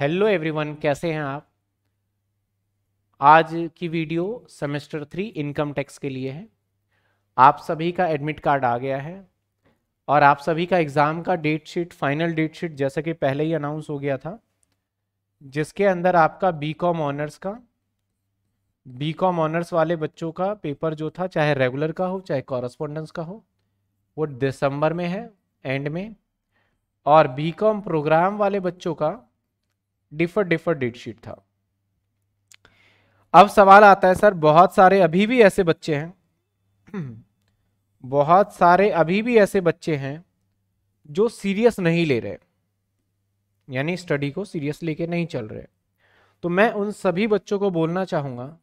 hello everyone कैसे हैं आप आज की video semester three income tax के लिए है आप सभी का एडमिट कार्ड आ गया है और आप सभी का एग्ज़ाम का date sheet final date sheet जैसा कि पहले ही अनाउंस हो गया था जिसके अंदर आपका बी कॉम ऑनर्स का बी कॉम ऑनर्स वाले बच्चों का पेपर जो था चाहे रेगुलर का हो चाहे कॉरस्पोंडेंस का हो वो दिसंबर में है एंड में और बी कॉम प्रोग्राम वाले बच्चों का डिफर डिफर डेट शीट था अब सवाल आता है सर बहुत सारे अभी भी ऐसे बच्चे हैं बहुत सारे अभी भी ऐसे बच्चे हैं जो सीरियस नहीं ले रहे यानी स्टडी को सीरियस लेके नहीं चल रहे तो मैं उन सभी बच्चों को बोलना चाहूंगा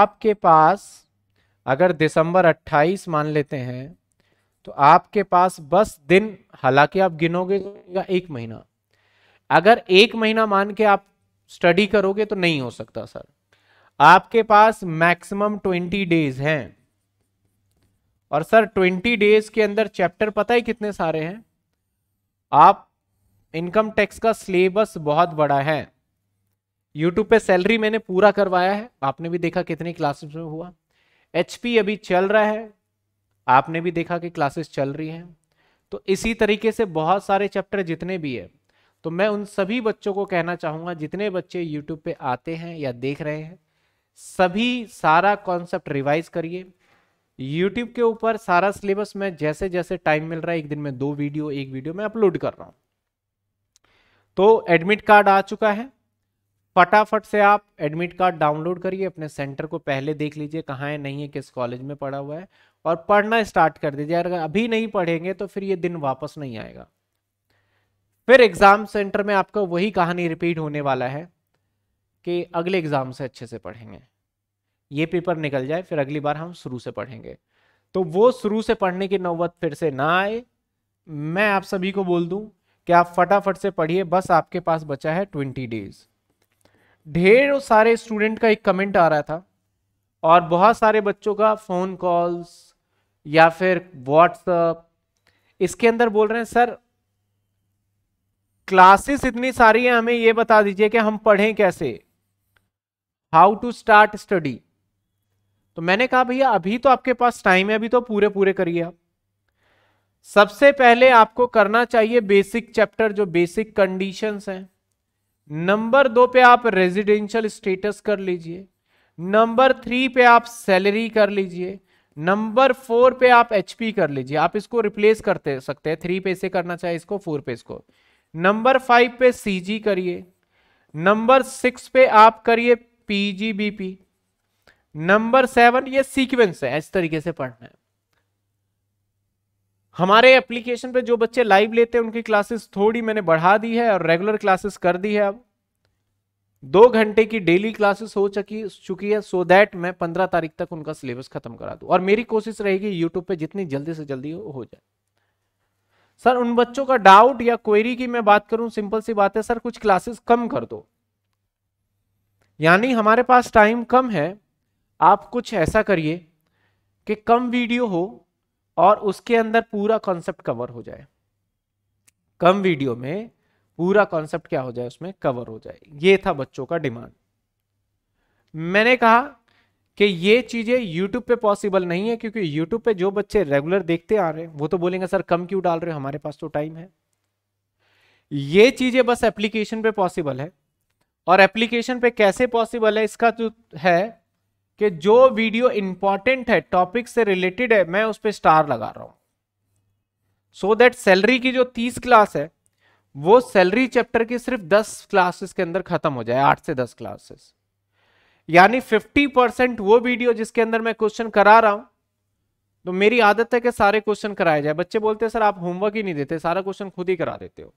आपके पास अगर दिसंबर 28 मान लेते हैं तो आपके पास बस दिन हालांकि आप गिनोगे एक महीना अगर एक महीना मान के आप स्टडी करोगे तो नहीं हो सकता सर आपके पास मैक्सिमम ट्वेंटी डेज हैं और सर ट्वेंटी डेज के अंदर चैप्टर पता ही कितने सारे हैं आप इनकम टैक्स का सिलेबस बहुत बड़ा है यूट्यूब पे सैलरी मैंने पूरा करवाया है आपने भी देखा कितने क्लासेस में हुआ एच अभी चल रहा है आपने भी देखा कि क्लासेस चल रही हैं तो इसी तरीके से बहुत सारे चैप्टर जितने भी है तो मैं उन सभी बच्चों को कहना चाहूँगा जितने बच्चे यूट्यूब पे आते हैं या देख रहे हैं सभी सारा कॉन्सेप्ट रिवाइज करिए यूट्यूब के ऊपर सारा सिलेबस मैं जैसे जैसे टाइम मिल रहा है एक दिन में दो वीडियो एक वीडियो मैं अपलोड कर रहा हूँ तो एडमिट कार्ड आ चुका है फटाफट से आप एडमिट कार्ड डाउनलोड करिए अपने सेंटर को पहले देख लीजिए कहाँ है नहीं है किस कॉलेज में पढ़ा हुआ है और पढ़ना स्टार्ट कर दीजिए अगर अभी नहीं पढ़ेंगे तो फिर ये दिन वापस नहीं आएगा फिर एग्जाम सेंटर में आपका वही कहानी रिपीट होने वाला है कि अगले एग्जाम से अच्छे से पढ़ेंगे ये पेपर निकल जाए फिर अगली बार हम शुरू से पढ़ेंगे तो वो शुरू से पढ़ने की नौबत फिर से ना आए मैं आप सभी को बोल दूं कि आप फटाफट से पढ़िए बस आपके पास बचा है ट्वेंटी डेज ढेर सारे स्टूडेंट का एक कमेंट आ रहा था और बहुत सारे बच्चों का फ़ोन कॉल्स या फिर व्हाट्सअप इसके अंदर बोल रहे हैं सर क्लासेस इतनी सारी है हमें ये बता दीजिए कि हम पढ़ें कैसे हाउ टू स्टार्ट स्टडी तो मैंने कहा भैया अभी तो आपके पास टाइम है अभी तो पूरे पूरे करिए आप सबसे पहले आपको करना चाहिए बेसिक चैप्टर जो बेसिक कंडीशंस हैं नंबर दो पे आप रेजिडेंशियल स्टेटस कर लीजिए नंबर थ्री पे आप सैलरी कर लीजिए नंबर फोर पे आप एचपी कर लीजिए आप इसको रिप्लेस करते सकते हैं थ्री पे से करना चाहिए इसको फोर पे इसको नंबर फाइव पे सीजी करिए नंबर सिक्स पे आप करिए पीजीबीपी नंबर सेवन ये सीक्वेंस है इस तरीके से पढ़ना है हमारे एप्लीकेशन पे जो बच्चे लाइव लेते हैं उनकी क्लासेस थोड़ी मैंने बढ़ा दी है और रेगुलर क्लासेस कर दी है अब दो घंटे की डेली क्लासेस हो चुकी चुकी है सो दैट मैं पंद्रह तारीख तक उनका सिलेबस खत्म करा दूं और मेरी कोशिश रहेगी यूट्यूब पे जितनी जल्दी से जल्दी हो, हो जाए सर उन बच्चों का डाउट या क्वेरी की मैं बात करूं सिंपल सी बात है सर कुछ क्लासेस कम कर दो यानी हमारे पास टाइम कम है आप कुछ ऐसा करिए कि कम वीडियो हो और उसके अंदर पूरा कॉन्सेप्ट कवर हो जाए कम वीडियो में पूरा कॉन्सेप्ट क्या हो जाए उसमें कवर हो जाए ये था बच्चों का डिमांड मैंने कहा कि ये चीज़ें YouTube पे पॉसिबल नहीं है क्योंकि YouTube पे जो बच्चे रेगुलर देखते आ रहे हैं वो तो बोलेंगे सर कम क्यों डाल रहे हो हमारे पास तो टाइम है ये चीज़ें बस एप्लीकेशन पे पॉसिबल है और एप्लीकेशन पे कैसे पॉसिबल है इसका जो तो है कि जो वीडियो इंपॉर्टेंट है टॉपिक से रिलेटेड है मैं उस पर स्टार लगा रहा हूँ सो दैट सैलरी की जो तीस क्लास है वो सैलरी चैप्टर की सिर्फ दस क्लासेस के अंदर खत्म हो जाए आठ से दस क्लासेस यानी 50 परसेंट वो वीडियो जिसके अंदर मैं क्वेश्चन करा रहा हूं तो मेरी आदत है कि सारे क्वेश्चन कराए जाए बच्चे बोलते हैं सर आप होमवर्क ही नहीं देते सारा क्वेश्चन खुद ही करा देते हो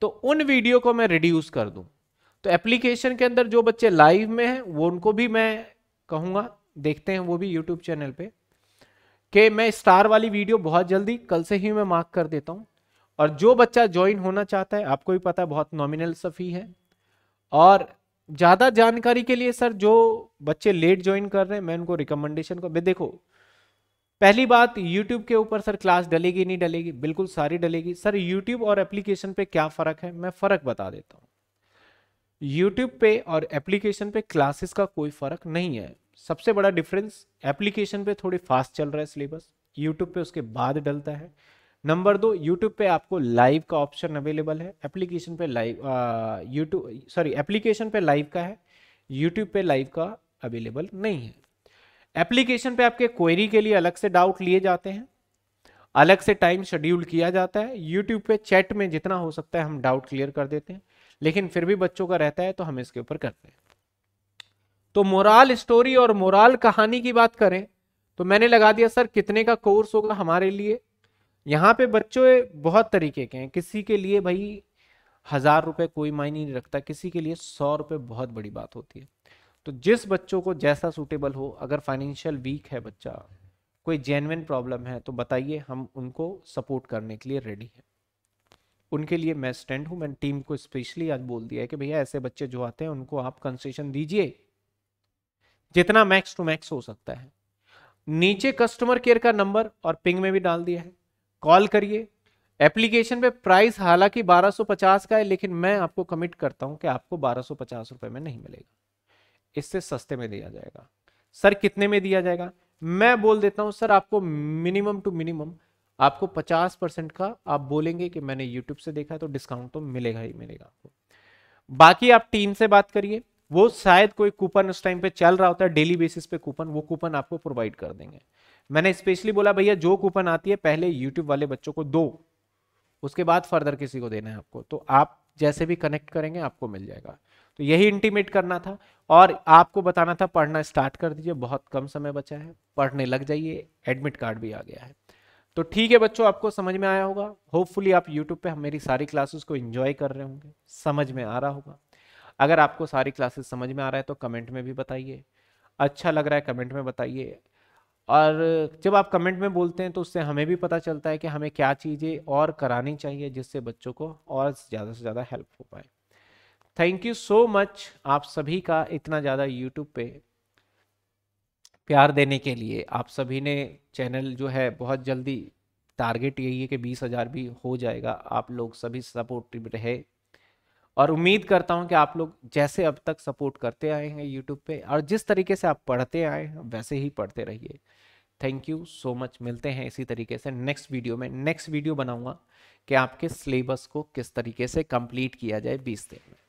तो उन वीडियो को मैं रिड्यूस कर दूं तो एप्लीकेशन के अंदर जो बच्चे लाइव में हैं वो उनको भी मैं कहूँगा देखते हैं वो भी यूट्यूब चैनल पे कि मैं स्टार वाली वीडियो बहुत जल्दी कल से ही मैं मार्क कर देता हूँ और जो बच्चा ज्वाइन होना चाहता है आपको भी पता है बहुत नॉमिनल सफी है और ज़्यादा जानकारी के लिए सर जो बच्चे लेट ज्वाइन कर रहे हैं मैं उनको रिकमेंडेशन को देखो पहली बात यूट्यूब के ऊपर सर क्लास डलेगी नहीं डलेगी बिल्कुल सारी डलेगी सर यूट्यूब और एप्लीकेशन पे क्या फ़र्क है मैं फ़र्क बता देता हूँ यूट्यूब पे और एप्लीकेशन पे क्लासेस का कोई फ़र्क नहीं है सबसे बड़ा डिफरेंस एप्लीकेशन पे थोड़ी फास्ट चल रहा है सिलेबस यूट्यूब पे उसके बाद डलता है नंबर दो यूट्यूब पे आपको लाइव का ऑप्शन अवेलेबल है एप्लीकेशन पे लाइव यूट्यूब सॉरी एप्लीकेशन पे लाइव का है यूट्यूब पे लाइव का अवेलेबल नहीं है एप्लीकेशन पे आपके क्वेरी के लिए अलग से डाउट लिए जाते हैं अलग से टाइम शेड्यूल किया जाता है यूट्यूब पे चैट में जितना हो सकता है हम डाउट क्लियर कर देते हैं लेकिन फिर भी बच्चों का रहता है तो हम इसके ऊपर करते हैं तो मोराल स्टोरी और मोराल कहानी की बात करें तो मैंने लगा दिया सर कितने का कोर्स होगा हमारे लिए यहाँ पे बच्चों बहुत तरीके के हैं किसी के लिए भाई हज़ार रुपए कोई मायने नहीं रखता किसी के लिए सौ रुपए बहुत बड़ी बात होती है तो जिस बच्चों को जैसा सूटेबल हो अगर फाइनेंशियल वीक है बच्चा कोई जेनविन प्रॉब्लम है तो बताइए हम उनको सपोर्ट करने के लिए रेडी हैं उनके लिए मैं स्टैंड हूँ मैंने टीम को स्पेशली आज बोल दिया है कि भैया ऐसे बच्चे जो आते हैं उनको आप कंसेशन दीजिए जितना मैक्स टू मैक्स हो सकता है नीचे कस्टमर केयर का नंबर और पिंग में भी डाल दिया है कॉल करिए एप्लीकेशन पे प्राइस हालांकि 1250 का है लेकिन मैं आपको कमिट करता हूं कि आपको 1250 रुपए में नहीं मिलेगा इससे सस्ते में दिया जाएगा सर कितने में दिया जाएगा मैं बोल देता हूं सर आपको मिनिमम टू मिनिमम आपको 50 परसेंट का आप बोलेंगे कि मैंने यूट्यूब से देखा तो डिस्काउंट तो मिलेगा ही मिलेगा आपको बाकी आप टीम से बात करिए वो शायद कोई कूपन उस टाइम पे चल रहा होता है डेली बेसिस पे कूपन वो कूपन आपको प्रोवाइड कर देंगे मैंने स्पेशली बोला भैया जो कूपन आती है पहले यूट्यूब वाले बच्चों को दो उसके बाद फर्दर किसी को देना है आपको तो आप जैसे भी कनेक्ट करेंगे आपको मिल जाएगा तो यही इंटीमेट करना था और आपको बताना था पढ़ना स्टार्ट कर दीजिए बहुत कम समय बचा है पढ़ने लग जाइए एडमिट कार्ड भी आ गया है तो ठीक है बच्चों आपको समझ में आया होगा होपफुली आप यूट्यूब पे मेरी सारी क्लासेस को एंजॉय कर रहे होंगे समझ में आ रहा होगा अगर आपको सारी क्लासेस समझ में आ रहा है तो कमेंट में भी बताइए अच्छा लग रहा है कमेंट में बताइए और जब आप कमेंट में बोलते हैं तो उससे हमें भी पता चलता है कि हमें क्या चीज़ें और करानी चाहिए जिससे बच्चों को और ज़्यादा से ज़्यादा हेल्प हो पाए थैंक यू सो मच आप सभी का इतना ज़्यादा यूट्यूब पे प्यार देने के लिए आप सभी ने चैनल जो है बहुत जल्दी टारगेट यही है कि बीस हज़ार भी हो जाएगा आप लोग सभी सपोर्टिव रहे और उम्मीद करता हूं कि आप लोग जैसे अब तक सपोर्ट करते आए हैं यूट्यूब पे और जिस तरीके से आप पढ़ते आए हैं वैसे ही पढ़ते रहिए थैंक यू सो मच मिलते हैं इसी तरीके से नेक्स्ट वीडियो में नेक्स्ट वीडियो बनाऊंगा कि आपके सिलेबस को किस तरीके से कंप्लीट किया जाए बीस दिन में